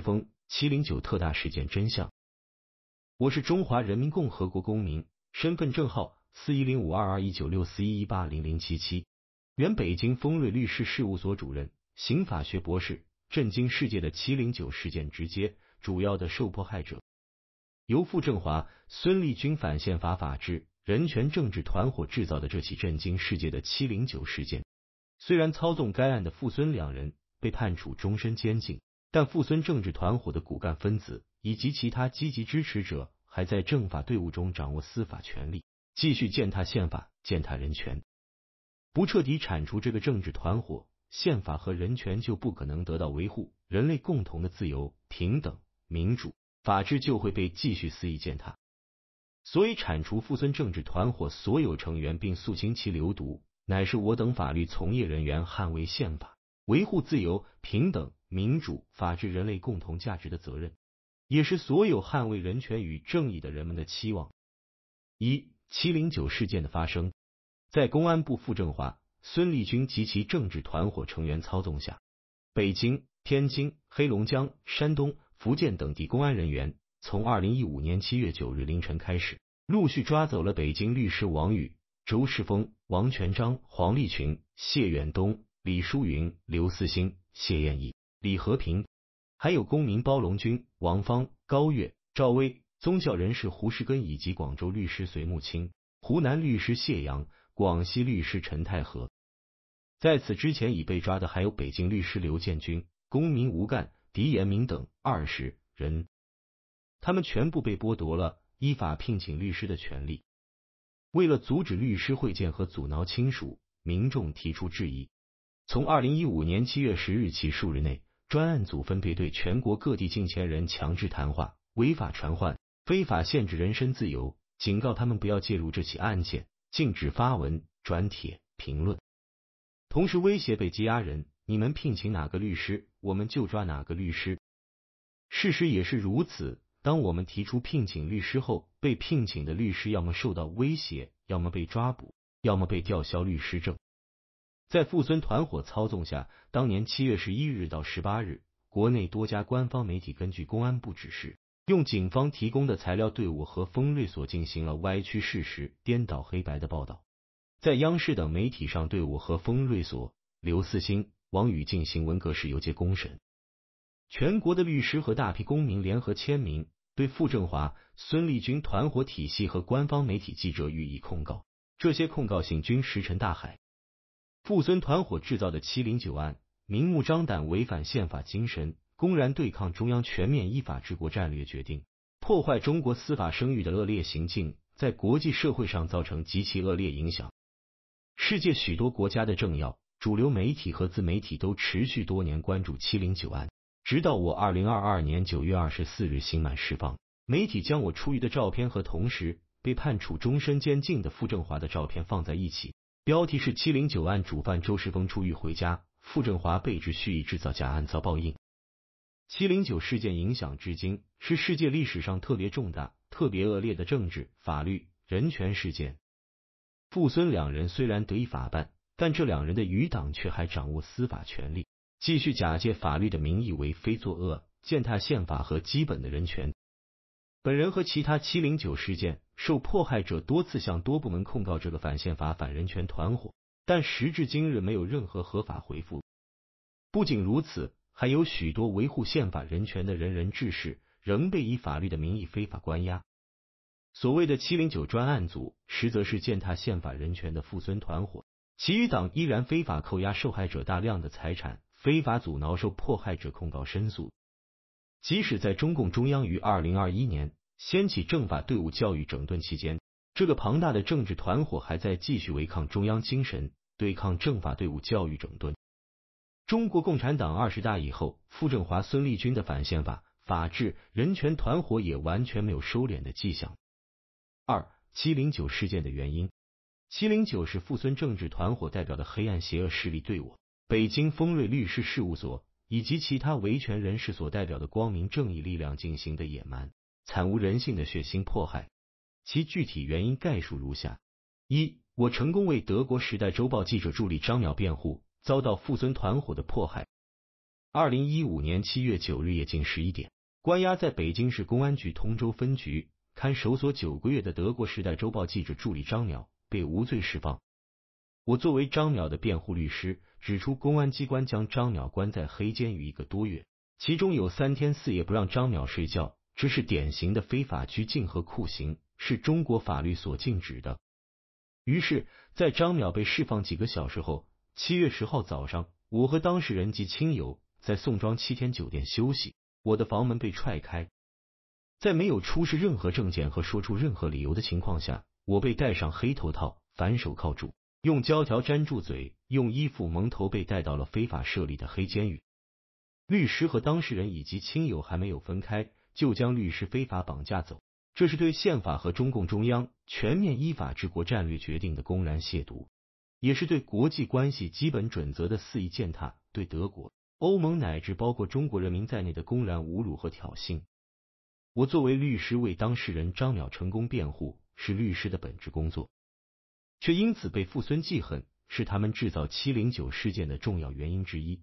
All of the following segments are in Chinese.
峰七零九特大事件真相。我是中华人民共和国公民，身份证号四一零五二二一九六四一一八零零七七，原北京丰瑞律师事务所主任，刑法学博士。震惊世界的七零九事件，直接主要的受迫害者由傅政华、孙立军反宪法、法治、人权、政治团伙制造的这起震惊世界的七零九事件，虽然操纵该案的傅孙两人被判处终身监禁。但富孙政治团伙的骨干分子以及其他积极支持者，还在政法队伍中掌握司法权力，继续践踏宪法、践踏人权。不彻底铲除这个政治团伙，宪法和人权就不可能得到维护，人类共同的自由、平等、民主、法治就会被继续肆意践踏。所以，铲除富孙政治团伙所有成员并肃清其流毒，乃是我等法律从业人员捍卫宪法、维护自由、平等。民主、法治、人类共同价值的责任，也是所有捍卫人权与正义的人们的期望。一七零九事件的发生，在公安部傅政华、孙立军及其政治团伙成员操纵下，北京、天津、黑龙江、山东、福建等地公安人员，从二零一五年七月九日凌晨开始，陆续抓走了北京律师王宇、周世峰、王全章、黄立群、谢远东、李淑云、刘四星、谢艳义。李和平，还有公民包龙军、王芳、高月、赵薇、宗教人士胡世根以及广州律师隋木清、湖南律师谢阳、广西律师陈太和，在此之前已被抓的还有北京律师刘建军、公民吴干、狄延明等二十人，他们全部被剥夺了依法聘请律师的权利。为了阻止律师会见和阻挠亲属，民众提出质疑。从二零一五年七月十日起数日内。专案组分别对全国各地近千人强制谈话、违法传唤、非法限制人身自由，警告他们不要介入这起案件，禁止发文、转帖、评论，同时威胁被羁押人：“你们聘请哪个律师，我们就抓哪个律师。”事实也是如此。当我们提出聘请律师后，被聘请的律师要么受到威胁，要么被抓捕，要么被吊销律师证。在傅孙团伙操纵下，当年七月十一日到十八日，国内多家官方媒体根据公安部指示，用警方提供的材料对我和丰瑞所进行了歪曲事实、颠倒黑白的报道。在央视等媒体上对我和丰瑞所、刘四星、王宇进行文革式游街公审，全国的律师和大批公民联合签名对傅政华、孙立军团伙体系和官方媒体记者予以控告，这些控告信均石沉大海。傅森团伙制造的七零九案，明目张胆违反宪法精神，公然对抗中央全面依法治国战略决定，破坏中国司法声誉的恶劣行径，在国际社会上造成极其恶劣影响。世界许多国家的政要、主流媒体和自媒体都持续多年关注七零九案，直到我二零二二年九月二十四日刑满释放，媒体将我出狱的照片和同时被判处终身监禁的傅政华的照片放在一起。标题是七零九案主犯周世峰出狱回家，傅振华被指蓄意制造假案遭报应。七零九事件影响至今，是世界历史上特别重大、特别恶劣的政治、法律、人权事件。傅、孙两人虽然得以法办，但这两人的余党却还掌握司法权力，继续假借法律的名义为非作恶，践踏宪法和基本的人权。本人和其他七零九事件受迫害者多次向多部门控告这个反宪法、反人权团伙，但时至今日没有任何合法回复。不仅如此，还有许多维护宪法、人权的仁人志士仍被以法律的名义非法关押。所谓的七零九专案组，实则是践踏宪法、人权的复孙团伙。其余党依然非法扣押受害者大量的财产，非法阻挠受迫害者控告、申诉。即使在中共中央于二零二一年掀起政法队伍教育整顿期间，这个庞大的政治团伙还在继续违抗中央精神，对抗政法队伍教育整顿。中国共产党二十大以后，傅政华、孙立军的反宪法、法治、人权团伙也完全没有收敛的迹象。二七零九事件的原因，七零九是傅孙政治团伙代表的黑暗邪恶势力队伍，北京丰瑞律师事务所。以及其他维权人士所代表的光明正义力量进行的野蛮、惨无人性的血腥迫害，其具体原因概述如下：一、我成功为德国《时代周报》记者助理张淼辩护，遭到傅尊团伙的迫害。二零一五年七月九日夜近十一点，关押在北京市公安局通州分局看守所九个月的德国《时代周报》记者助理张淼被无罪释放。我作为张淼的辩护律师。指出，公安机关将张淼关在黑监狱一个多月，其中有三天四夜不让张淼睡觉，这是典型的非法拘禁和酷刑，是中国法律所禁止的。于是，在张淼被释放几个小时后，七月十号早上，我和当事人及亲友在宋庄七天酒店休息，我的房门被踹开，在没有出示任何证件和说出任何理由的情况下，我被戴上黑头套，反手铐住。用胶条粘住嘴，用衣服蒙头，被带到了非法设立的黑监狱。律师和当事人以及亲友还没有分开，就将律师非法绑架走。这是对宪法和中共中央全面依法治国战略决定的公然亵渎，也是对国际关系基本准则的肆意践踏，对德国、欧盟乃至包括中国人民在内的公然侮辱和挑衅。我作为律师为当事人张淼成功辩护，是律师的本职工作。却因此被父孙记恨，是他们制造七零九事件的重要原因之一。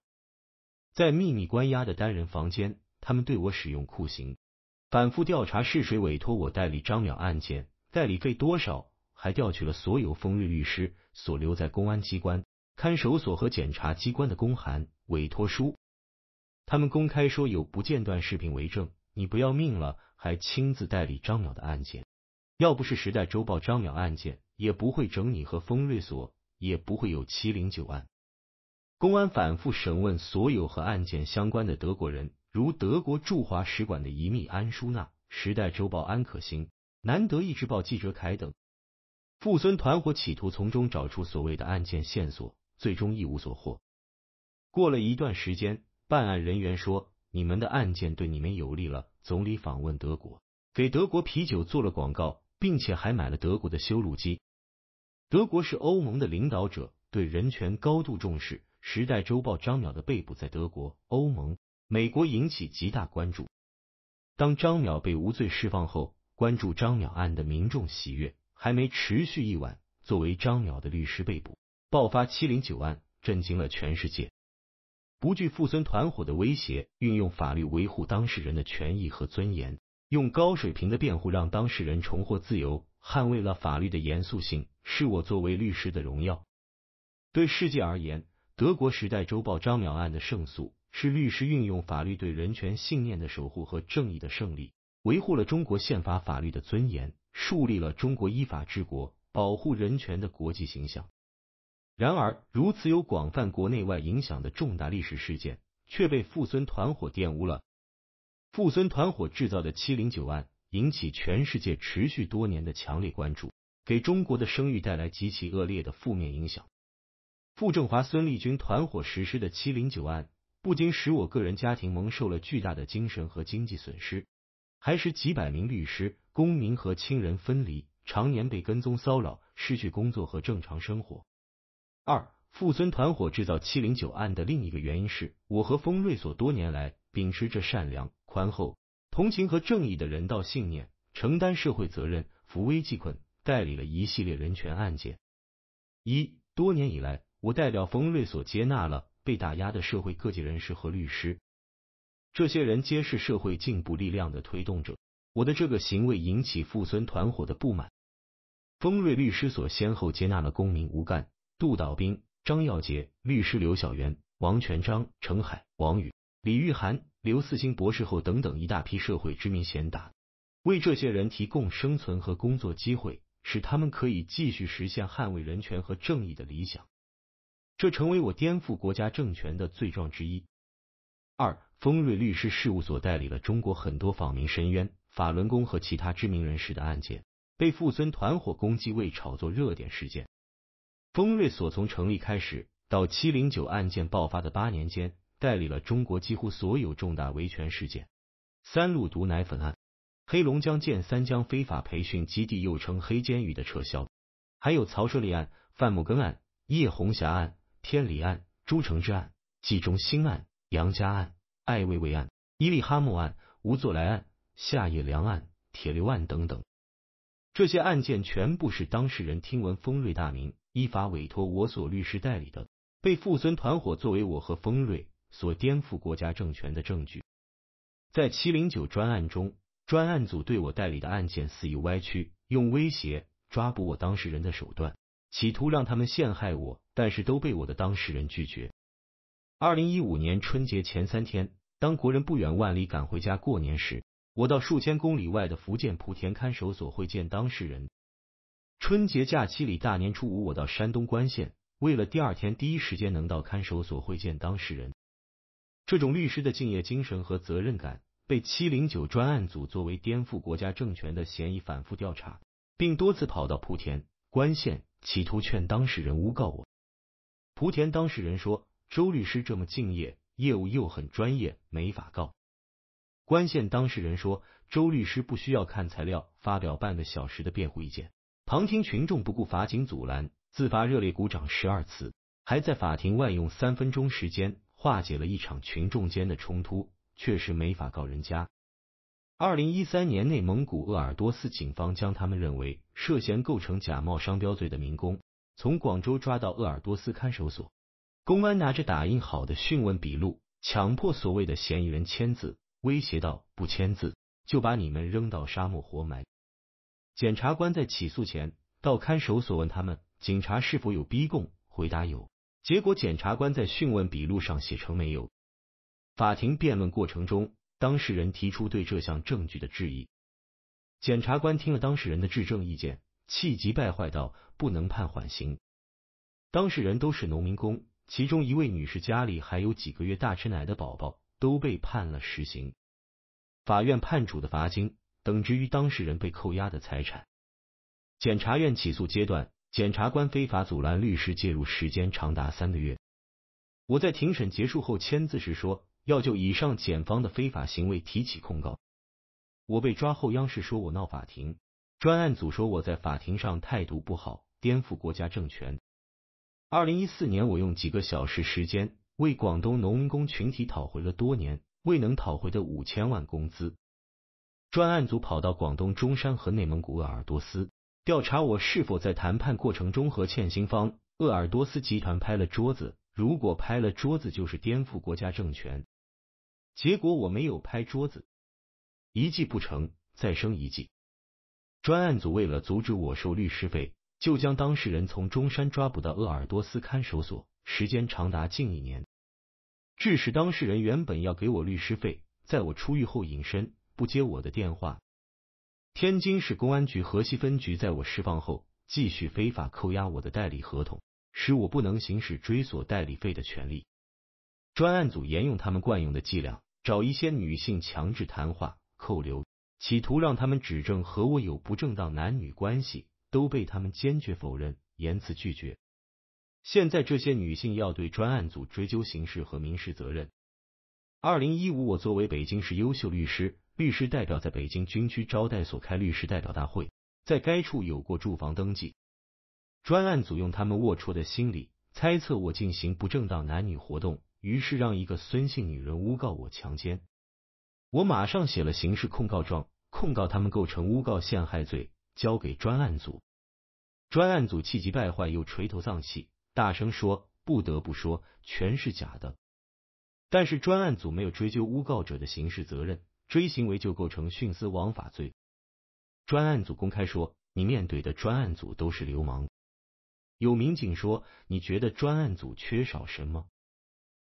在秘密关押的单人房间，他们对我使用酷刑，反复调查是谁委托我代理张淼案件，代理费多少，还调取了所有锋锐律师所留在公安机关、看守所和检察机关的公函、委托书。他们公开说有不间断视频为证，你不要命了，还亲自代理张淼的案件？要不是《时代周报》张淼案件。也不会整你和丰瑞所，也不会有七零九案。公安反复审问所有和案件相关的德国人，如德国驻华使馆的移民安舒娜、时代周报》安可欣、南德意志报记者凯等。傅森团伙企图从中找出所谓的案件线索，最终一无所获。过了一段时间，办案人员说：“你们的案件对你们有利了。”总理访问德国，给德国啤酒做了广告，并且还买了德国的修路机。德国是欧盟的领导者，对人权高度重视。《时代周报》张淼的被捕在德国、欧盟、美国引起极大关注。当张淼被无罪释放后，关注张淼案的民众喜悦还没持续一晚，作为张淼的律师被捕，爆发七零九案，震惊了全世界。不惧富森团伙的威胁，运用法律维护当事人的权益和尊严，用高水平的辩护让当事人重获自由。捍卫了法律的严肃性，是我作为律师的荣耀。对世界而言，德国《时代周报》张淼案的胜诉，是律师运用法律对人权信念的守护和正义的胜利，维护了中国宪法法律的尊严，树立了中国依法治国、保护人权的国际形象。然而，如此有广泛国内外影响的重大历史事件，却被傅孙团伙玷污了。傅孙团伙制造的“七零九案”。引起全世界持续多年的强烈关注，给中国的声誉带来极其恶劣的负面影响。傅政华、孙立军团伙实施的七零九案，不仅使我个人家庭蒙受了巨大的精神和经济损失，还使几百名律师、公民和亲人分离，常年被跟踪骚扰，失去工作和正常生活。二，傅孙团伙制造七零九案的另一个原因是我和丰瑞所多年来秉持着善良、宽厚。同情和正义的人道信念，承担社会责任，扶危济困，代理了一系列人权案件。一多年以来，我代表丰瑞所接纳了被打压的社会各界人士和律师，这些人皆是社会进步力量的推动者。我的这个行为引起富孙团伙的不满。丰瑞律师所先后接纳了公民吴干、杜导兵、张耀杰，律师刘小元、王全章、程海、王宇、李玉涵。刘四星博士后等等一大批社会知名贤达，为这些人提供生存和工作机会，使他们可以继续实现捍卫人权和正义的理想。这成为我颠覆国家政权的罪状之一。二，丰瑞律师事务所代理了中国很多访民申冤、法轮功和其他知名人士的案件，被富森团伙攻击为炒作热点事件。丰瑞所从成立开始到七零九案件爆发的八年间。代理了中国几乎所有重大维权事件，三鹿毒奶粉案、黑龙江建三江非法培训基地（又称黑监狱）的撤销，还有曹雪立案、范木根案、叶红霞案、天理案、朱成志案、纪中兴案、杨家案、艾薇薇案、伊利哈木案、吴作来案、夏野良案、铁流案等等。这些案件全部是当事人听闻丰瑞大名，依法委托我所律师代理的，被富森团伙作为我和丰瑞。所颠覆国家政权的证据，在七零九专案中，专案组对我代理的案件肆意歪曲，用威胁、抓捕我当事人的手段，企图让他们陷害我，但是都被我的当事人拒绝。二零一五年春节前三天，当国人不远万里赶回家过年时，我到数千公里外的福建莆田看守所会见当事人。春节假期里，大年初五，我到山东冠县，为了第二天第一时间能到看守所会见当事人。这种律师的敬业精神和责任感，被七零九专案组作为颠覆国家政权的嫌疑反复调查，并多次跑到莆田关县，企图劝当事人诬告我。莆田当事人说：“周律师这么敬业，业务又很专业，没法告。”关县当事人说：“周律师不需要看材料，发表半个小时的辩护意见，旁听群众不顾法警阻拦，自发热烈鼓掌十二次，还在法庭外用三分钟时间。”化解了一场群众间的冲突，确实没法告人家。二零一三年，内蒙古鄂尔多斯警方将他们认为涉嫌构成假冒商标罪的民工从广州抓到鄂尔多斯看守所，公安拿着打印好的讯问笔录，强迫所谓的嫌疑人签字，威胁到不签字就把你们扔到沙漠活埋。检察官在起诉前到看守所问他们，警察是否有逼供，回答有。结果，检察官在讯问笔录上写成没有。法庭辩论过程中，当事人提出对这项证据的质疑。检察官听了当事人的质证意见，气急败坏道：“不能判缓刑。”当事人都是农民工，其中一位女士家里还有几个月大吃奶的宝宝，都被判了实刑。法院判处的罚金等值于当事人被扣押的财产。检察院起诉阶段。检察官非法阻拦律师介入，时间长达三个月。我在庭审结束后签字时说，要就以上检方的非法行为提起控告。我被抓后，央视说我闹法庭，专案组说我在法庭上态度不好，颠覆国家政权。二零一四年，我用几个小时时间为广东农民工群体讨回了多年未能讨回的五千万工资。专案组跑到广东中山和内蒙古鄂尔多斯。调查我是否在谈判过程中和欠薪方鄂尔多斯集团拍了桌子。如果拍了桌子，就是颠覆国家政权。结果我没有拍桌子，一计不成，再生一计。专案组为了阻止我收律师费，就将当事人从中山抓捕到鄂尔多斯看守所，时间长达近一年，致使当事人原本要给我律师费，在我出狱后隐身，不接我的电话。天津市公安局河西分局在我释放后，继续非法扣押我的代理合同，使我不能行使追索代理费的权利。专案组沿用他们惯用的伎俩，找一些女性强制谈话、扣留，企图让他们指证和我有不正当男女关系，都被他们坚决否认、严辞拒绝。现在这些女性要对专案组追究刑事和民事责任。二零一五，我作为北京市优秀律师。律师代表在北京军区招待所开律师代表大会，在该处有过住房登记。专案组用他们龌龊的心理猜测我进行不正当男女活动，于是让一个孙姓女人诬告我强奸。我马上写了刑事控告状，控告他们构成诬告陷害罪，交给专案组。专案组气急败坏又垂头丧气，大声说：“不得不说，全是假的。”但是专案组没有追究诬告者的刑事责任。追行为就构成徇私枉法罪。专案组公开说：“你面对的专案组都是流氓。”有民警说：“你觉得专案组缺少什么？”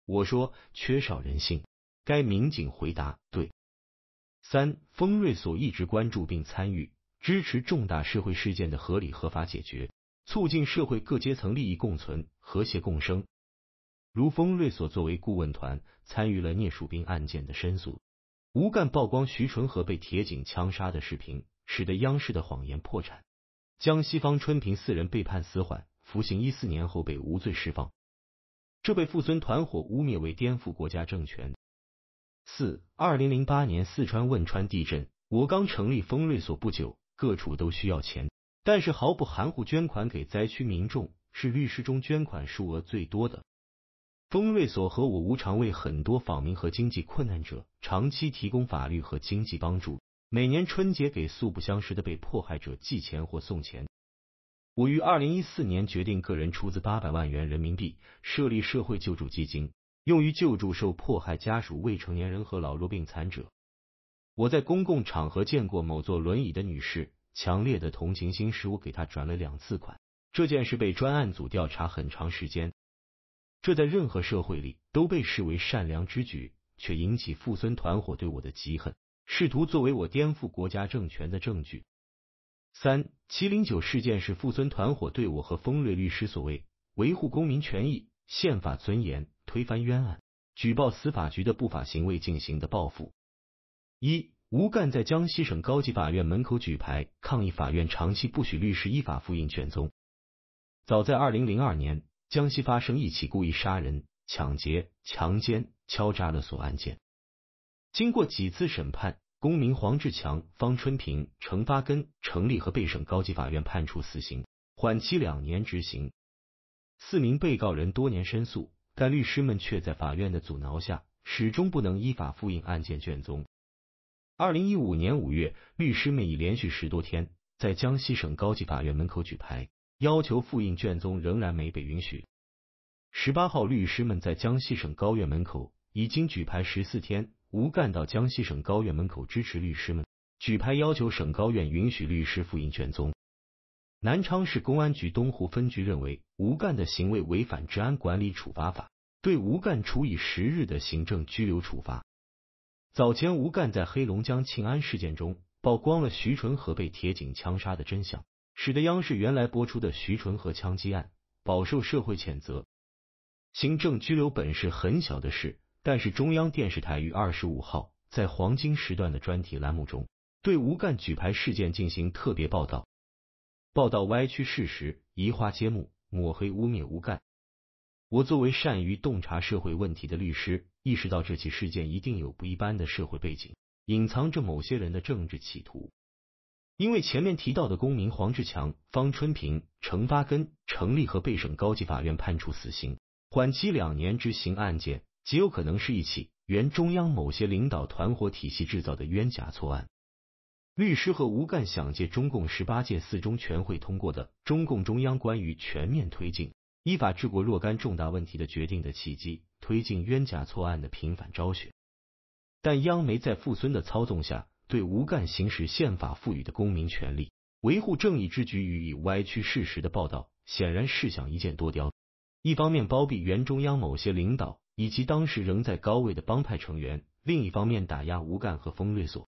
我说：“缺少人性。”该民警回答：“对。”三丰瑞所一直关注并参与支持重大社会事件的合理合法解决，促进社会各阶层利益共存、和谐共生。如丰瑞所作为顾问团参与了聂树斌案件的申诉。吴干曝光徐纯合被铁警枪杀的视频，使得央视的谎言破产。江西方春平四人被判死缓，服刑一四年后被无罪释放，这被父孙团伙污蔑为颠覆国家政权。四二零零八年四川汶川地震，我刚成立丰瑞所不久，各处都需要钱，但是毫不含糊捐款给灾区民众，是律师中捐款数额最多的。丰瑞所和我无偿为很多访民和经济困难者长期提供法律和经济帮助，每年春节给素不相识的被迫害者寄钱或送钱。我于二零一四年决定个人出资八百万元人民币设立社会救助基金，用于救助受迫害家属、未成年人和老弱病残者。我在公共场合见过某坐轮椅的女士，强烈的同情心使我给她转了两次款。这件事被专案组调查很长时间。这在任何社会里都被视为善良之举，却引起傅孙团伙对我的嫉恨，试图作为我颠覆国家政权的证据。三七零九事件是傅孙团伙对我和丰瑞律师所谓维护公民权益、宪法尊严、推翻冤案、举报司法局的不法行为进行的报复。一吴干在江西省高级法院门口举牌抗议，法院长期不许律师依法复印卷宗。早在二零零二年。江西发生一起故意杀人、抢劫、强奸、敲诈勒索案件，经过几次审判，公民黄志强、方春平、程发根、程立和被省高级法院判处死刑，缓期两年执行。四名被告人多年申诉，但律师们却在法院的阻挠下，始终不能依法复印案件卷宗。二零一五年五月，律师们已连续十多天在江西省高级法院门口举牌。要求复印卷宗仍然没被允许。十八号，律师们在江西省高院门口已经举牌十四天。吴干到江西省高院门口支持律师们举牌，要求省高院允许律师复印卷宗。南昌市公安局东湖分局认为吴干的行为违反治安管理处罚法，对吴干处以十日的行政拘留处罚。早前，吴干在黑龙江庆安事件中曝光了徐纯和被铁警枪杀的真相。使得央视原来播出的徐纯和枪击案饱受社会谴责，行政拘留本是很小的事，但是中央电视台于二十五号在黄金时段的专题栏目中对吴干举牌事件进行特别报道，报道歪曲事实，移花接木，抹黑污蔑吴干。我作为善于洞察社会问题的律师，意识到这起事件一定有不一般的社会背景，隐藏着某些人的政治企图。因为前面提到的公民黄志强、方春平、程发根、程立和被省高级法院判处死刑缓期两年执行案件，极有可能是一起原中央某些领导团伙体系制造的冤假错案。律师和吴干想借中共十八届四中全会通过的《中共中央关于全面推进依法治国若干重大问题的决定》的契机，推进冤假错案的平反昭雪。但央媒在傅孙的操纵下。对吴干行使宪法赋予的公民权利、维护正义之举予以歪曲事实的报道，显然是想一箭多雕。一方面包庇原中央某些领导以及当时仍在高位的帮派成员，另一方面打压吴干和封锐所。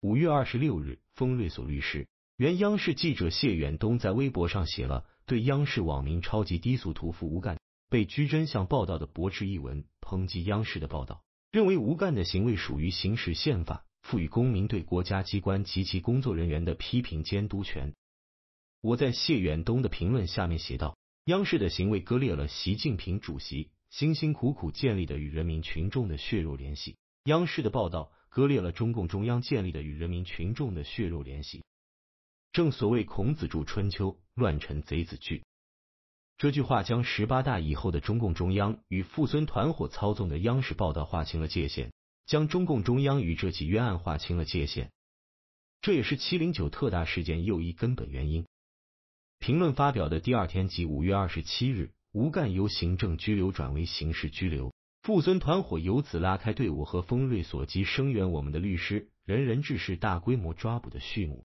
五月二十六日，封锐所律师、原央视记者谢远东在微博上写了对央视网民“超级低俗屠夫”吴干被居真相报道的驳斥一文，抨击央视的报道，认为吴干的行为属于行使宪法。赋予公民对国家机关及其工作人员的批评监督权。我在谢远东的评论下面写道：“央视的行为割裂了习近平主席辛辛苦苦建立的与人民群众的血肉联系，央视的报道割裂了中共中央建立的与人民群众的血肉联系。”正所谓“孔子著《春秋》，乱臣贼子惧”，这句话将十八大以后的中共中央与傅孙团伙操纵的央视报道划清了界限。将中共中央与这起冤案划清了界限，这也是七零九特大事件又一根本原因。评论发表的第二天即五月二十七日，吴干由行政拘留转为刑事拘留，富森团伙由此拉开队伍和丰瑞所及声援我们的律师人人制是大规模抓捕的序幕。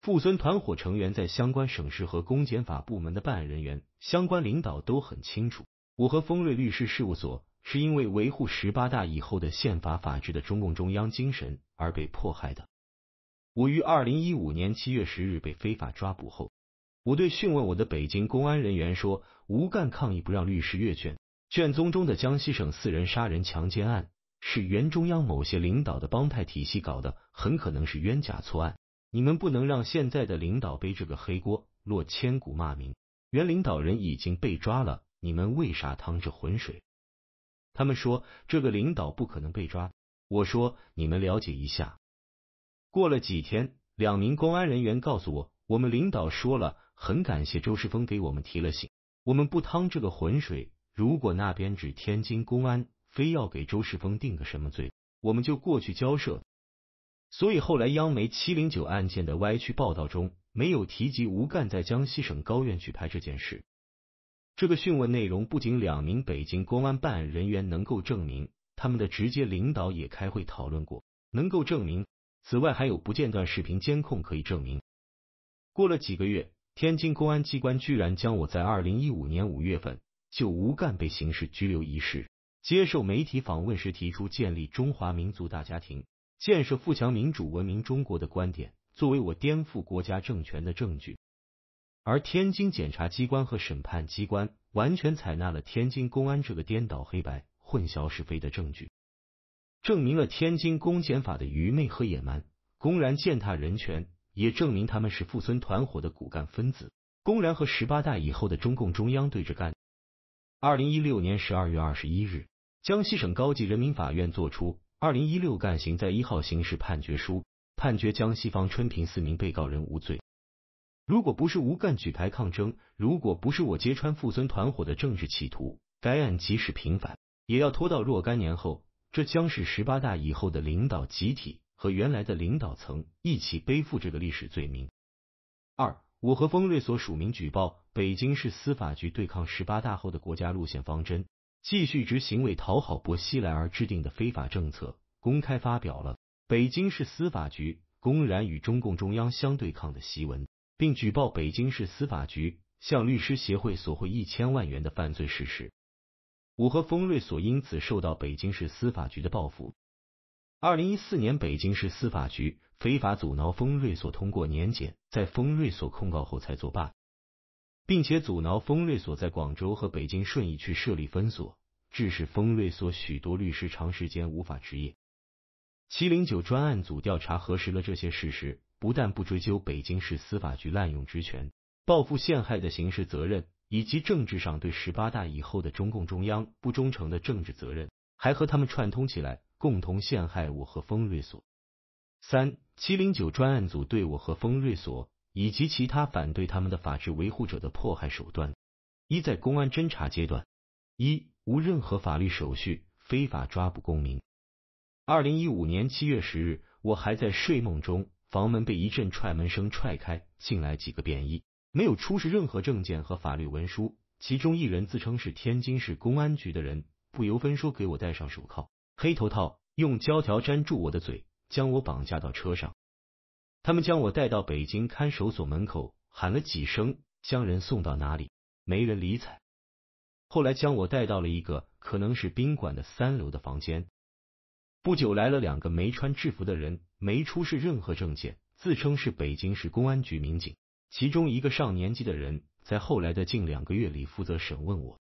富森团伙成员在相关省市和公检法部门的办案人员、相关领导都很清楚，我和丰瑞律师事务所。是因为维护十八大以后的宪法法治的中共中央精神而被迫害的。我于二零一五年七月十日被非法抓捕后，我对讯问我的北京公安人员说：“吴干抗议不让律师阅卷，卷宗中的江西省四人杀人强奸案是原中央某些领导的帮派体系搞的，很可能是冤假错案。你们不能让现在的领导背这个黑锅，落千古骂名。原领导人已经被抓了，你们为啥趟这浑水？”他们说这个领导不可能被抓。我说你们了解一下。过了几天，两名公安人员告诉我，我们领导说了，很感谢周世峰给我们提了醒，我们不趟这个浑水。如果那边指天津公安非要给周世峰定个什么罪，我们就过去交涉。所以后来，央媒七零九案件的歪曲报道中，没有提及吴干在江西省高院举牌这件事。这个讯问内容不仅两名北京公安办案人员能够证明，他们的直接领导也开会讨论过，能够证明。此外还有不间断视频监控可以证明。过了几个月，天津公安机关居然将我在二零一五年五月份就无干被刑事拘留一事，接受媒体访问时提出建立中华民族大家庭、建设富强民主文明中国的观点，作为我颠覆国家政权的证据。而天津检察机关和审判机关完全采纳了天津公安这个颠倒黑白、混淆是非的证据，证明了天津公检法的愚昧和野蛮，公然践踏人权，也证明他们是傅村团伙的骨干分子，公然和十八大以后的中共中央对着干。二零一六年十二月二十一日，江西省高级人民法院作出二零一六赣刑在一号刑事判决书，判决江西方春平四名被告人无罪。如果不是吴干举牌抗争，如果不是我揭穿傅尊团伙的政治企图，该案即使平反，也要拖到若干年后。这将是十八大以后的领导集体和原来的领导层一起背负这个历史罪名。二，我和丰瑞所署名举报北京市司法局对抗十八大后的国家路线方针，继续执行为讨好薄熙来而制定的非法政策，公开发表了北京市司法局公然与中共中央相对抗的檄文。并举报北京市司法局向律师协会索贿一千万元的犯罪事实，我和丰瑞所因此受到北京市司法局的报复。二零一四年，北京市司法局非法阻挠丰瑞所通过年检，在丰瑞所控告后才作罢，并且阻挠丰瑞所在广州和北京顺义区设立分所，致使丰瑞所许多律师长时间无法执业。七零九专案组调查核实了这些事实。不但不追究北京市司法局滥用职权、报复陷害的刑事责任，以及政治上对十八大以后的中共中央不忠诚的政治责任，还和他们串通起来，共同陷害我和封瑞所。三七零九专案组对我和封瑞所以及其他反对他们的法治维护者的迫害手段：一、在公安侦查阶段，一无任何法律手续，非法抓捕公民。二零一五年七月十日，我还在睡梦中。房门被一阵踹门声踹开，进来几个便衣，没有出示任何证件和法律文书。其中一人自称是天津市公安局的人，不由分说给我戴上手铐、黑头套，用胶条粘住我的嘴，将我绑架到车上。他们将我带到北京看守所门口，喊了几声“将人送到哪里”，没人理睬。后来将我带到了一个可能是宾馆的三楼的房间。不久来了两个没穿制服的人。没出示任何证件，自称是北京市公安局民警。其中一个上年纪的人，在后来的近两个月里负责审问我。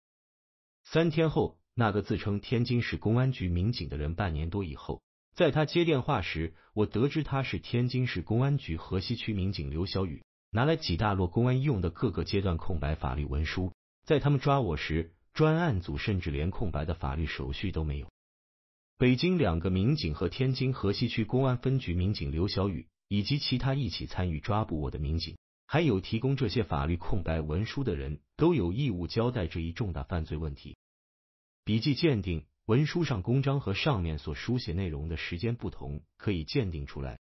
三天后，那个自称天津市公安局民警的人，半年多以后，在他接电话时，我得知他是天津市公安局河西区民警刘小雨，拿来几大摞公安用的各个阶段空白法律文书。在他们抓我时，专案组甚至连空白的法律手续都没有。北京两个民警和天津河西区公安分局民警刘小雨以及其他一起参与抓捕我的民警，还有提供这些法律空白文书的人，都有义务交代这一重大犯罪问题。笔迹鉴定，文书上公章和上面所书写内容的时间不同，可以鉴定出来。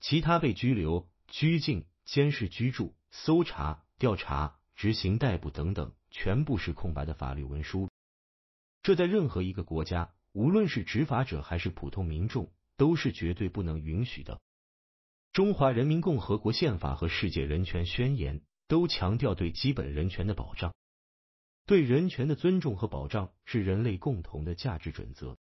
其他被拘留、拘禁、监视居住、搜查、调查、执行逮捕等等，全部是空白的法律文书。这在任何一个国家。无论是执法者还是普通民众，都是绝对不能允许的。中华人民共和国宪法和世界人权宣言都强调对基本人权的保障，对人权的尊重和保障是人类共同的价值准则。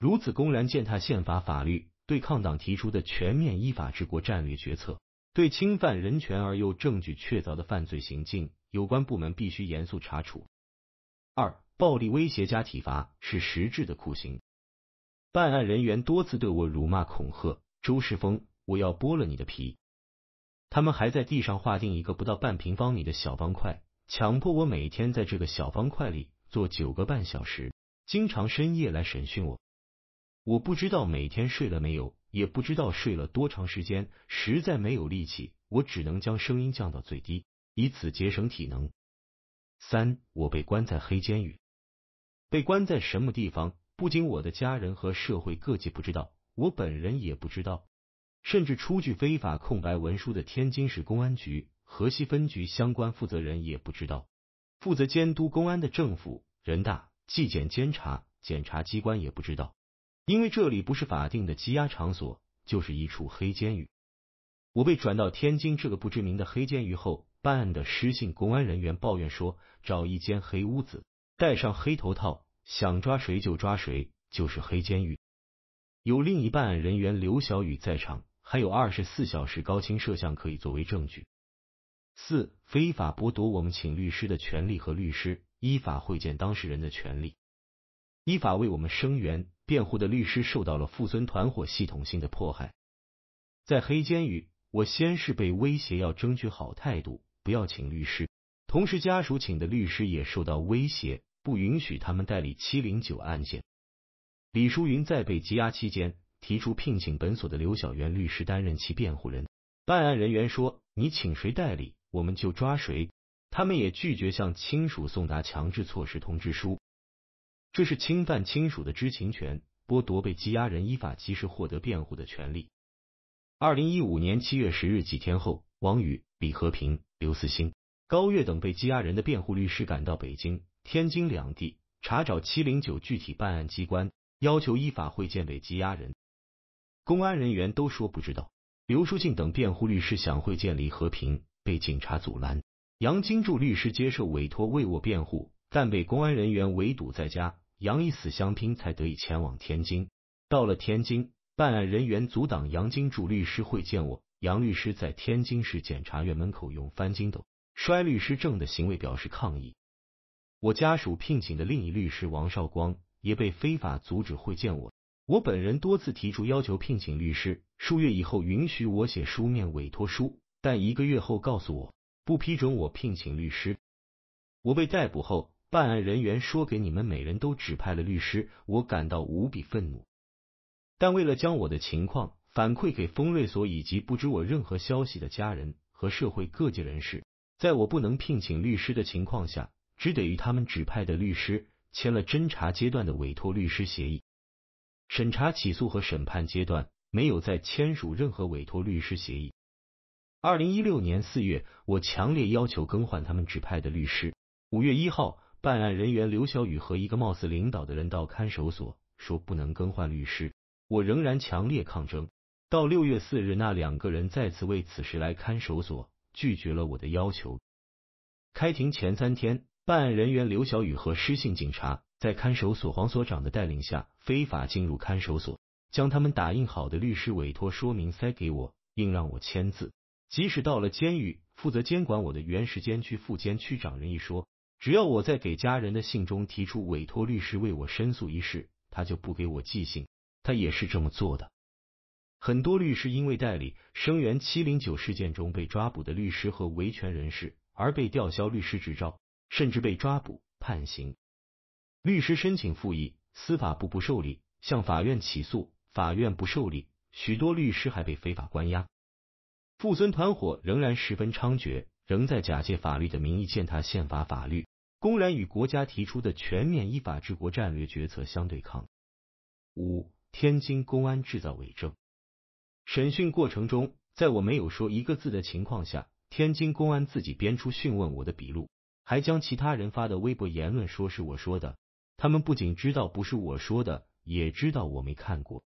如此公然践踏宪法法律，对抗党提出的全面依法治国战略决策，对侵犯人权而又证据确凿的犯罪行径，有关部门必须严肃查处。二。暴力威胁加体罚是实质的酷刑。办案人员多次对我辱骂恐吓：“周世峰，我要剥了你的皮。”他们还在地上划定一个不到半平方米的小方块，强迫我每天在这个小方块里坐九个半小时。经常深夜来审讯我，我不知道每天睡了没有，也不知道睡了多长时间。实在没有力气，我只能将声音降到最低，以此节省体能。三，我被关在黑监狱。被关在什么地方，不仅我的家人和社会各界不知道，我本人也不知道，甚至出具非法空白文书的天津市公安局河西分局相关负责人也不知道，负责监督公安的政府、人大、纪检、监察、检察机关也不知道，因为这里不是法定的羁押场所，就是一处黑监狱。我被转到天津这个不知名的黑监狱后，办案的失信公安人员抱怨说：“找一间黑屋子。”戴上黑头套，想抓谁就抓谁，就是黑监狱。有另一半人员刘小雨在场，还有二十四小时高清摄像可以作为证据。四、非法剥夺我们请律师的权利和律师依法会见当事人的权利，依法为我们声援辩护的律师受到了父孙团伙系统性的迫害。在黑监狱，我先是被威胁要争取好态度，不要请律师，同时家属请的律师也受到威胁。不允许他们代理七零九案件。李淑云在被羁押期间提出聘请本所的刘小媛律师担任其辩护人，办案人员说：“你请谁代理，我们就抓谁。”他们也拒绝向亲属送达强制措施通知书，这是侵犯亲属的知情权，剥夺被羁押人依法及时获得辩护的权利。二零一五年七月十日，几天后，王宇、李和平、刘思兴、高月等被羁押人的辩护律师赶到北京。天津两地查找七零九具体办案机关，要求依法会见被羁押人。公安人员都说不知道。刘书静等辩护律师想会见李和平，被警察阻拦。杨金柱律师接受委托为我辩护，但被公安人员围堵在家。杨以死相拼才得以前往天津。到了天津，办案人员阻挡杨金柱律师会见我。杨律师在天津市检察院门口用翻筋斗、摔律师证的行为表示抗议。我家属聘请的另一律师王绍光也被非法阻止会见我。我本人多次提出要求聘请律师，数月以后允许我写书面委托书，但一个月后告诉我不批准我聘请律师。我被逮捕后，办案人员说给你们每人都指派了律师，我感到无比愤怒。但为了将我的情况反馈给丰瑞所以及不知我任何消息的家人和社会各界人士，在我不能聘请律师的情况下。只得与他们指派的律师签了侦查阶段的委托律师协议，审查起诉和审判阶段没有再签署任何委托律师协议。二零一六年四月，我强烈要求更换他们指派的律师。五月一号，办案人员刘小雨和一个貌似领导的人到看守所说不能更换律师，我仍然强烈抗争。到六月四日，那两个人再次为此事来看守所，拒绝了我的要求。开庭前三天。办案人员刘小雨和失信警察在看守所黄所长的带领下非法进入看守所，将他们打印好的律师委托说明塞给我，硬让我签字。即使到了监狱，负责监管我的原时监区副监区长人一说，只要我在给家人的信中提出委托律师为我申诉一事，他就不给我寄信。他也是这么做的。很多律师因为代理声援七零九事件中被抓捕的律师和维权人士而被吊销律师执照。甚至被抓捕判刑，律师申请复议，司法部不受理；向法院起诉，法院不受理。许多律师还被非法关押，傅孙团伙仍然十分猖獗，仍在假借法律的名义践踏宪法、法律，公然与国家提出的全面依法治国战略决策相对抗。五，天津公安制造伪证，审讯过程中，在我没有说一个字的情况下，天津公安自己编出讯问我的笔录。还将其他人发的微博言论说是我说的，他们不仅知道不是我说的，也知道我没看过。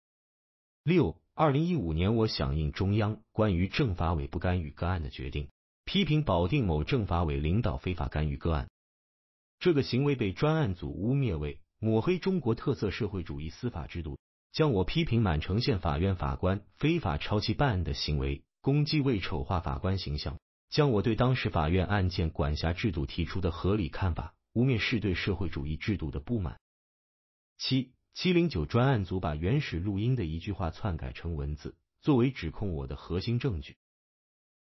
六，二零一五年我响应中央关于政法委不干预个案的决定，批评保定某政法委领导非法干预个案，这个行为被专案组污蔑为抹黑中国特色社会主义司法制度，将我批评满城县法院法官非法超期办案的行为攻击为丑化法官形象。将我对当时法院案件管辖制度提出的合理看法污蔑是对社会主义制度的不满。七七零九专案组把原始录音的一句话篡改成文字，作为指控我的核心证据。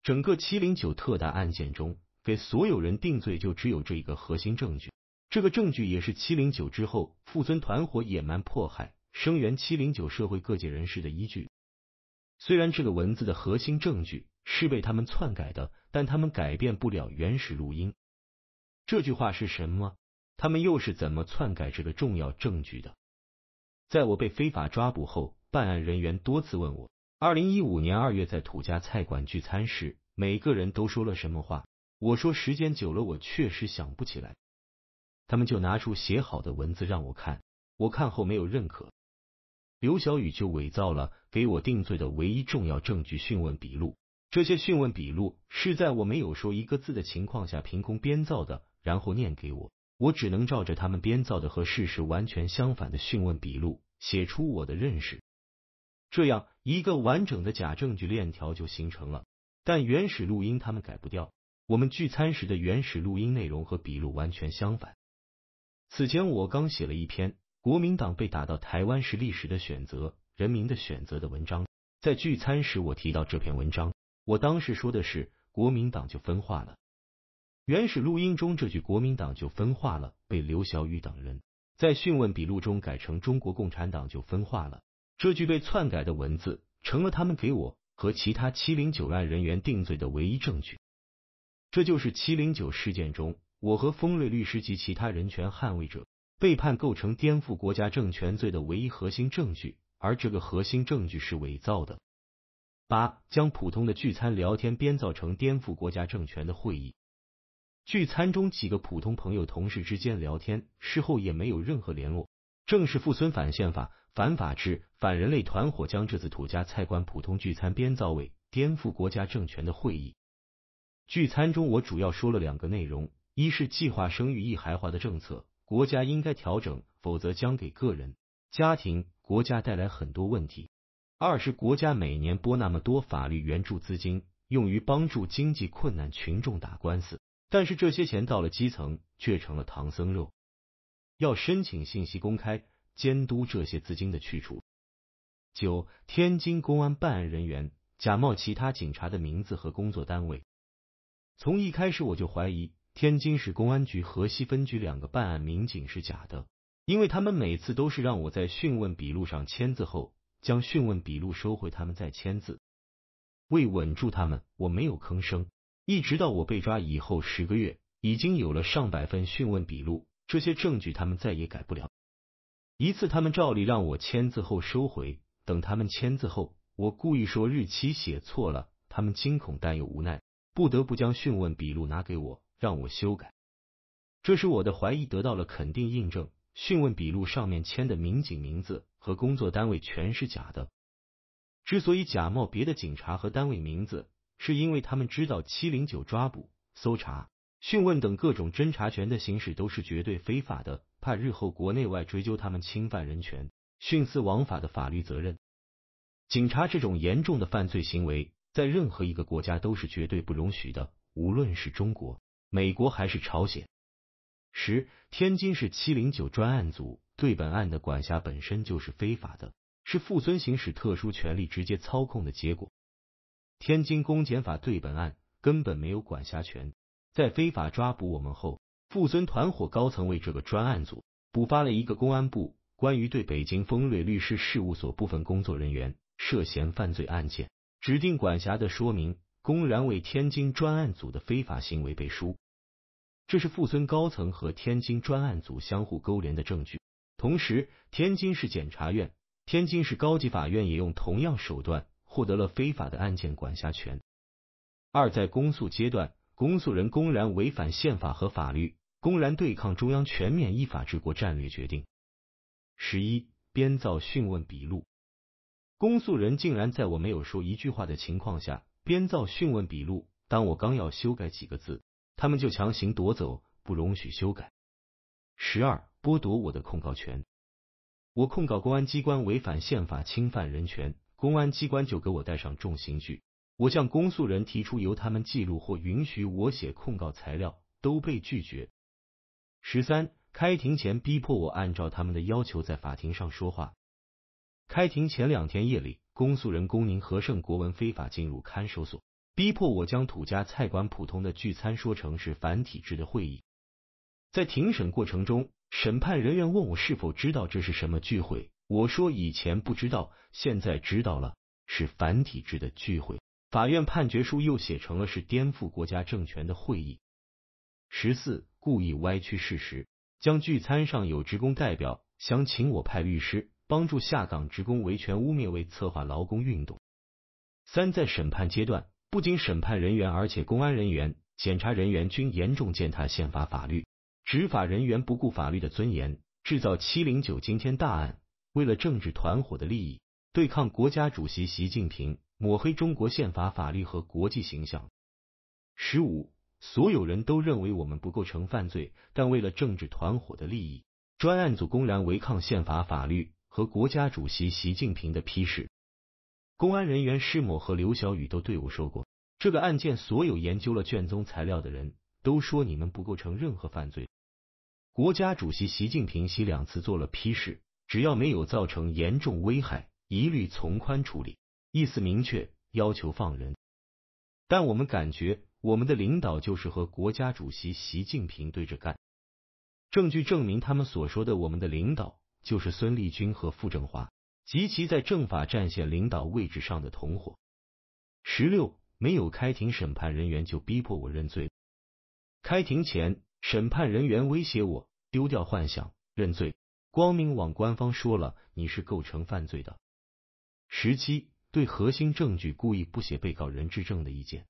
整个七零九特大案件中，给所有人定罪就只有这一个核心证据。这个证据也是七零九之后傅尊团伙野蛮迫害声援七零九社会各界人士的依据。虽然这个文字的核心证据是被他们篡改的，但他们改变不了原始录音。这句话是什么？他们又是怎么篡改这个重要证据的？在我被非法抓捕后，办案人员多次问我，二零一五年二月在土家菜馆聚餐时，每个人都说了什么话？我说时间久了，我确实想不起来。他们就拿出写好的文字让我看，我看后没有认可。刘小雨就伪造了给我定罪的唯一重要证据——讯问笔录。这些讯问笔录是在我没有说一个字的情况下凭空编造的，然后念给我，我只能照着他们编造的和事实完全相反的讯问笔录写出我的认识。这样一个完整的假证据链条就形成了。但原始录音他们改不掉，我们聚餐时的原始录音内容和笔录完全相反。此前我刚写了一篇。国民党被打到台湾是历史的选择，人民的选择的文章。在聚餐时，我提到这篇文章，我当时说的是国民党就分化了。原始录音中这句“国民党就分化了”被刘晓宇等人在讯问笔录中改成“中国共产党就分化了”。这句被篡改的文字成了他们给我和其他七零九案人员定罪的唯一证据。这就是七零九事件中，我和丰瑞律师及其他人权捍卫者。背叛构成颠覆国家政权罪的唯一核心证据，而这个核心证据是伪造的。八将普通的聚餐聊天编造成颠覆国家政权的会议。聚餐中几个普通朋友同事之间聊天，事后也没有任何联络。正是富村反宪法、反法制、反人类团伙将这次土家菜馆普通聚餐编造为颠覆国家政权的会议。聚餐中，我主要说了两个内容：一是计划生育一孩化的政策。国家应该调整，否则将给个人、家庭、国家带来很多问题。二是国家每年拨那么多法律援助资金，用于帮助经济困难群众打官司，但是这些钱到了基层却成了唐僧肉。要申请信息公开，监督这些资金的去处。九，天津公安办案人员假冒其他警察的名字和工作单位，从一开始我就怀疑。天津市公安局河西分局两个办案民警是假的，因为他们每次都是让我在讯问笔录上签字后，将讯问笔录收回，他们再签字。为稳住他们，我没有吭声。一直到我被抓以后，十个月已经有了上百份讯问笔录，这些证据他们再也改不了。一次，他们照例让我签字后收回，等他们签字后，我故意说日期写错了，他们惊恐但又无奈，不得不将讯问笔录拿给我。让我修改，这时我的怀疑得到了肯定印证。讯问笔录上面签的民警名字和工作单位全是假的。之所以假冒别的警察和单位名字，是因为他们知道七零九抓捕、搜查、讯问等各种侦查权的行使都是绝对非法的，怕日后国内外追究他们侵犯人权、徇私枉法的法律责任。警察这种严重的犯罪行为，在任何一个国家都是绝对不容许的，无论是中国。美国还是朝鲜？十，天津市七零九专案组对本案的管辖本身就是非法的，是傅尊行使特殊权利直接操控的结果。天津公检法对本案根本没有管辖权，在非法抓捕我们后，傅尊团伙高层为这个专案组补发了一个公安部关于对北京丰瑞律师事务所部分工作人员涉嫌犯罪案件指定管辖的说明。公然为天津专案组的非法行为背书，这是富村高层和天津专案组相互勾连的证据。同时，天津市检察院、天津市高级法院也用同样手段获得了非法的案件管辖权。二，在公诉阶段，公诉人公然违反宪法和法律，公然对抗中央全面依法治国战略决定。十一，编造讯问笔录，公诉人竟然在我没有说一句话的情况下。编造讯问笔录，当我刚要修改几个字，他们就强行夺走，不容许修改。十二，剥夺我的控告权，我控告公安机关违反宪法，侵犯人权，公安机关就给我戴上重刑具。我向公诉人提出由他们记录或允许我写控告材料，都被拒绝。十三，开庭前逼迫我按照他们的要求在法庭上说话。开庭前两天夜里。公诉人龚宁、和盛国文非法进入看守所，逼迫我将土家菜馆普通的聚餐说成是反体制的会议。在庭审过程中，审判人员问我是否知道这是什么聚会，我说以前不知道，现在知道了，是反体制的聚会。法院判决书又写成了是颠覆国家政权的会议。十四故意歪曲事实，将聚餐上有职工代表，想请我派律师。帮助下岗职工维权污蔑为策划劳工运动。三在审判阶段，不仅审判人员，而且公安人员、检察人员均严重践踏宪法法律，执法人员不顾法律的尊严，制造七零九惊天大案，为了政治团伙的利益，对抗国家主席习近平，抹黑中国宪法法律和国际形象。十五，所有人都认为我们不构成犯罪，但为了政治团伙的利益，专案组公然违抗宪法法律。和国家主席习近平的批示，公安人员施某和刘小雨都对我说过，这个案件所有研究了卷宗材料的人都说你们不构成任何犯罪。国家主席习近平西两次做了批示，只要没有造成严重危害，一律从宽处理，意思明确，要求放人。但我们感觉，我们的领导就是和国家主席习近平对着干。证据证明，他们所说的我们的领导。就是孙立军和傅政华及其在政法战线领导位置上的同伙。十六，没有开庭审判人员就逼迫我认罪。开庭前，审判人员威胁我，丢掉幻想，认罪。光明网官方说了，你是构成犯罪的。十七，对核心证据故意不写被告人质证的意见。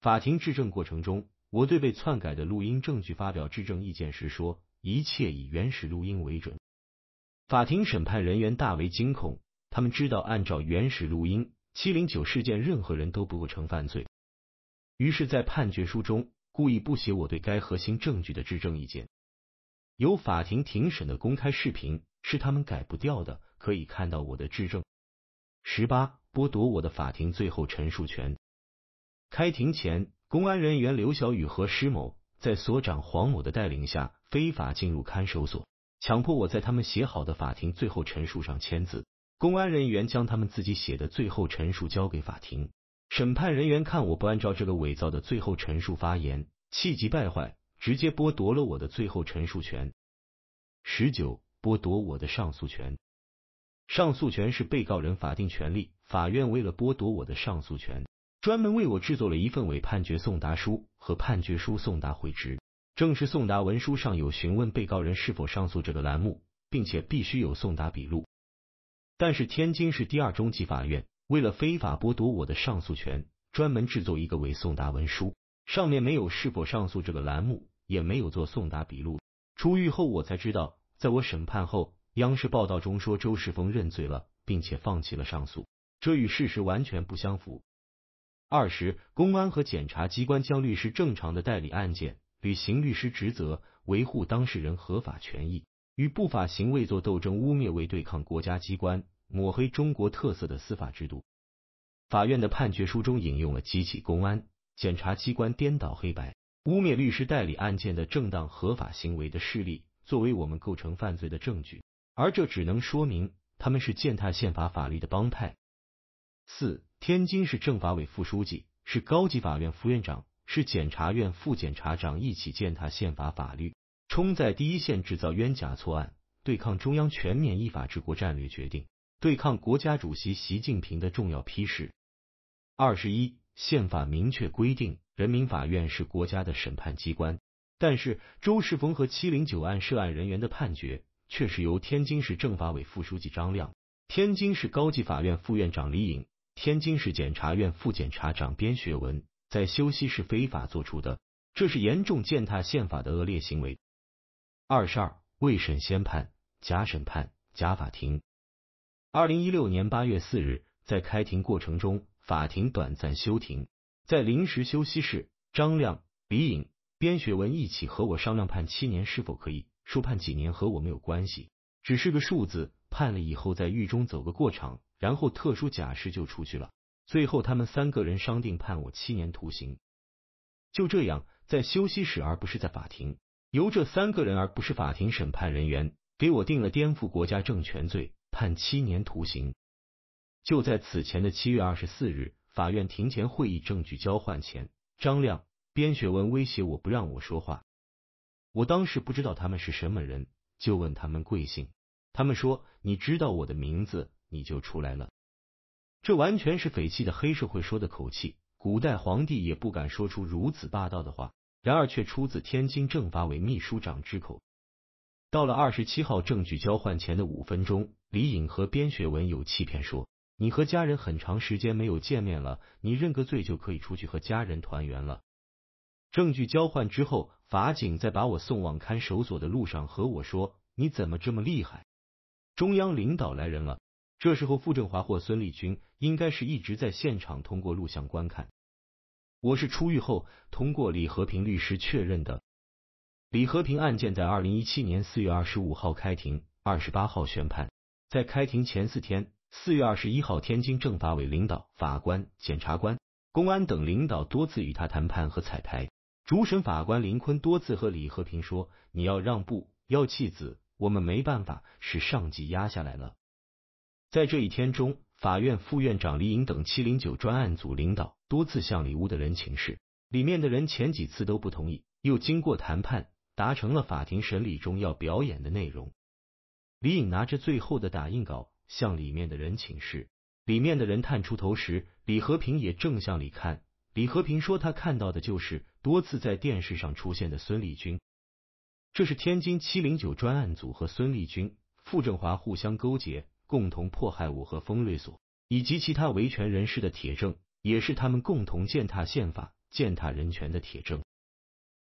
法庭质证过程中，我对被篡改的录音证据发表质证意见时说：一切以原始录音为准。法庭审判人员大为惊恐，他们知道按照原始录音，七零九事件任何人都不构成犯罪。于是，在判决书中故意不写我对该核心证据的质证意见。有法庭庭审的公开视频是他们改不掉的，可以看到我的质证。十八，剥夺我的法庭最后陈述权。开庭前，公安人员刘小雨和施某在所长黄某的带领下非法进入看守所。强迫我在他们写好的法庭最后陈述上签字。公安人员将他们自己写的最后陈述交给法庭，审判人员看我不按照这个伪造的最后陈述发言，气急败坏，直接剥夺了我的最后陈述权。十九，剥夺我的上诉权。上诉权是被告人法定权利，法院为了剥夺我的上诉权，专门为我制作了一份伪判决送达书和判决书送达回执。正式送达文书上有询问被告人是否上诉这个栏目，并且必须有送达笔录。但是天津市第二中级法院为了非法剥夺我的上诉权，专门制作一个伪送达文书，上面没有“是否上诉”这个栏目，也没有做送达笔录。出狱后我才知道，在我审判后，央视报道中说周世峰认罪了，并且放弃了上诉，这与事实完全不相符。二十，公安和检察机关将律师正常的代理案件。履行律师职责，维护当事人合法权益，与不法行为作斗争，污蔑为对抗国家机关，抹黑中国特色的司法制度。法院的判决书中引用了几起公安、检察机关颠倒黑白、污蔑律师代理案件的正当合法行为的事例，作为我们构成犯罪的证据。而这只能说明他们是践踏宪法法律的帮派。四，天津市政法委副书记，是高级法院副院长。是检察院副检察长一起践踏宪法法律，冲在第一线制造冤假错案，对抗中央全面依法治国战略决定，对抗国家主席习近平的重要批示。二十一，宪法明确规定，人民法院是国家的审判机关，但是周世峰和七零九案涉案人员的判决，却是由天津市政法委副书记张亮、天津市高级法院副院长李颖、天津市检察院副检察长边学文。在休息室非法做出的，这是严重践踏宪法的恶劣行为。二十二，未审先判，假审判，假法庭。二零一六年八月四日，在开庭过程中，法庭短暂休庭，在临时休息室，张亮、李颖、边雪文一起和我商量判七年是否可以，说判几年和我没有关系，只是个数字，判了以后在狱中走个过场，然后特殊假释就出去了。最后，他们三个人商定判我七年徒刑。就这样，在休息室而不是在法庭，由这三个人而不是法庭审判人员给我定了颠覆国家政权罪，判七年徒刑。就在此前的七月二十四日，法院庭前会议证据交换前，张亮、边学文威胁我不让我说话。我当时不知道他们是什么人，就问他们贵姓。他们说：“你知道我的名字，你就出来了。”这完全是匪气的黑社会说的口气，古代皇帝也不敢说出如此霸道的话，然而却出自天津政法委秘书长之口。到了二十七号证据交换前的五分钟，李颖和边雪文有欺骗说：“你和家人很长时间没有见面了，你认个罪就可以出去和家人团圆了。”证据交换之后，法警在把我送往看守所的路上和我说：“你怎么这么厉害？中央领导来人了。”这时候，傅政华或孙立军应该是一直在现场通过录像观看。我是出狱后通过李和平律师确认的。李和平案件在二零一七年四月二十五号开庭，二十八号宣判。在开庭前四天，四月二十一号，天津政法委领导、法官、检察官、公安等领导多次与他谈判和彩排。主审法官林坤多次和李和平说：“你要让步，要弃子，我们没办法，是上级压下来了。”在这一天中，法院副院长李颖等七零九专案组领导多次向里屋的人请示，里面的人前几次都不同意，又经过谈判达成了法庭审理中要表演的内容。李颖拿着最后的打印稿向里面的人请示，里面的人探出头时，李和平也正向里看。李和平说，他看到的就是多次在电视上出现的孙立军，这是天津七零九专案组和孙立军、傅政华互相勾结。共同迫害我和丰瑞所以及其他维权人士的铁证，也是他们共同践踏宪法、践踏人权的铁证。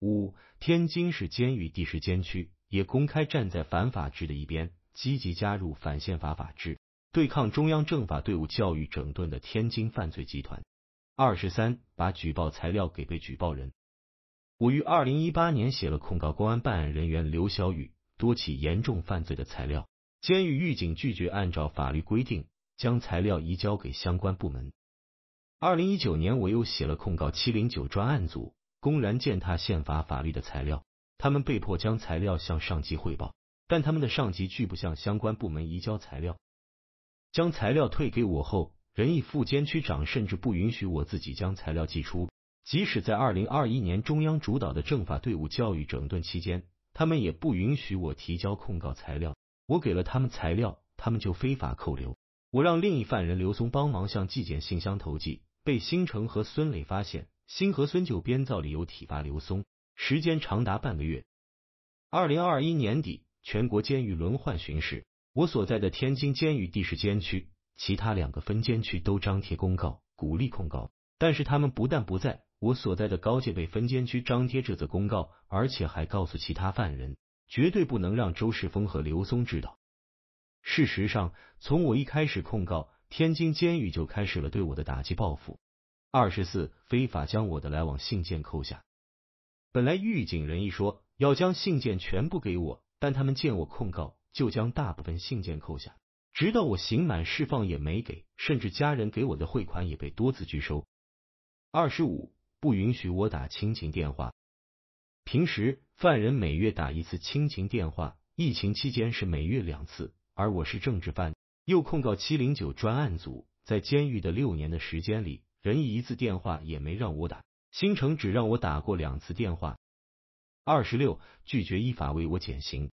五，天津市监狱第十监区也公开站在反法治的一边，积极加入反宪法、法制对抗中央政法队伍教育整顿的天津犯罪集团。二十三，把举报材料给被举报人。我于二零一八年写了控告公安办案人员刘小雨多起严重犯罪的材料。监狱狱警拒绝按照法律规定将材料移交给相关部门。二零一九年，我又写了控告七零九专案组公然践踏宪法法律的材料，他们被迫将材料向上级汇报，但他们的上级拒不向相关部门移交材料，将材料退给我后，仁义副监区长甚至不允许我自己将材料寄出。即使在二零二一年中央主导的政法队伍教育整顿期间，他们也不允许我提交控告材料。我给了他们材料，他们就非法扣留。我让另一犯人刘松帮忙向纪检信箱投寄，被新城和孙磊发现，新和孙就编造理由体罚刘松，时间长达半个月。二零二一年底，全国监狱轮换巡视，我所在的天津监狱地市监区，其他两个分监区都张贴公告，鼓励控告。但是他们不但不在我所在的高界北分监区张贴这则公告，而且还告诉其他犯人。绝对不能让周世峰和刘松知道。事实上，从我一开始控告，天津监狱就开始了对我的打击报复。二十四，非法将我的来往信件扣下。本来狱警人一说要将信件全部给我，但他们见我控告，就将大部分信件扣下，直到我刑满释放也没给。甚至家人给我的汇款也被多次拒收。二十五，不允许我打亲情电话。平时。犯人每月打一次亲情电话，疫情期间是每月两次，而我是政治犯，又控告七零九专案组，在监狱的六年的时间里，人一次电话也没让我打，新城只让我打过两次电话。二十六，拒绝依法为我减刑，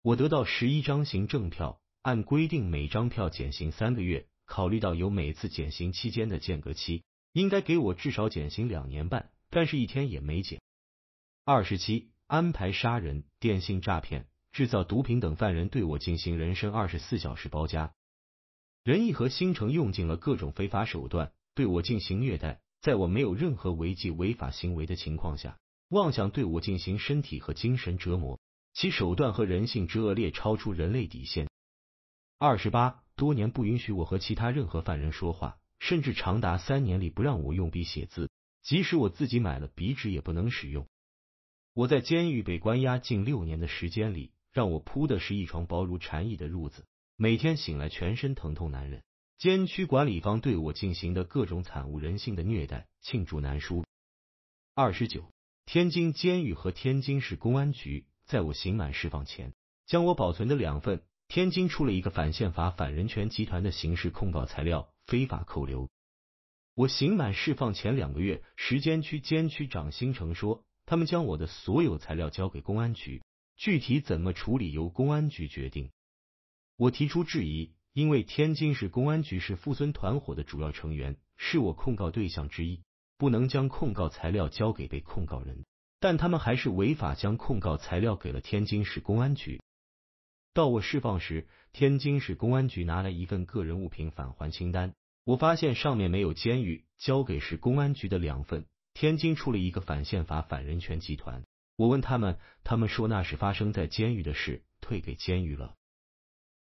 我得到十一张行政票，按规定每张票减刑三个月，考虑到有每次减刑期间的间隔期，应该给我至少减刑两年半，但是一天也没减。二十七。安排杀人、电信诈骗、制造毒品等犯人对我进行人身二十四小时包夹，仁义和新城用尽了各种非法手段对我进行虐待，在我没有任何违纪违法行为的情况下，妄想对我进行身体和精神折磨，其手段和人性之恶劣超出人类底线。二十八，多年不允许我和其他任何犯人说话，甚至长达三年里不让我用笔写字，即使我自己买了笔纸也不能使用。我在监狱被关押近六年的时间里，让我铺的是一床薄如蝉翼的褥子，每天醒来全身疼痛难忍。监区管理方对我进行的各种惨无人性的虐待，罄竹难书。二十九，天津监狱和天津市公安局在我刑满释放前，将我保存的两份天津出了一个反宪法、反人权集团的刑事控告材料非法扣留。我刑满释放前两个月，时间区监区长新城说。他们将我的所有材料交给公安局，具体怎么处理由公安局决定。我提出质疑，因为天津市公安局是富孙团伙的主要成员，是我控告对象之一，不能将控告材料交给被控告人，但他们还是违法将控告材料给了天津市公安局。到我释放时，天津市公安局拿来一份个人物品返还清单，我发现上面没有监狱交给市公安局的两份。天津出了一个反宪法、反人权集团。我问他们，他们说那是发生在监狱的事，退给监狱了。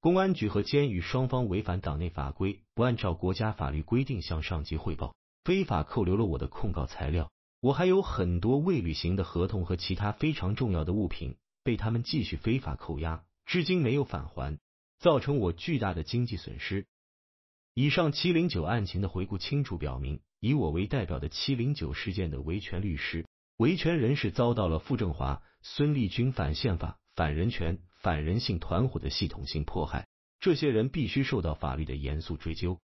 公安局和监狱双方违反党内法规，不按照国家法律规定向上级汇报，非法扣留了我的控告材料。我还有很多未履行的合同和其他非常重要的物品被他们继续非法扣押，至今没有返还，造成我巨大的经济损失。以上七零九案情的回顾清楚表明。以我为代表的七零九事件的维权律师、维权人士遭到了傅政华、孙立军反宪法、反人权、反人性团伙的系统性迫害，这些人必须受到法律的严肃追究。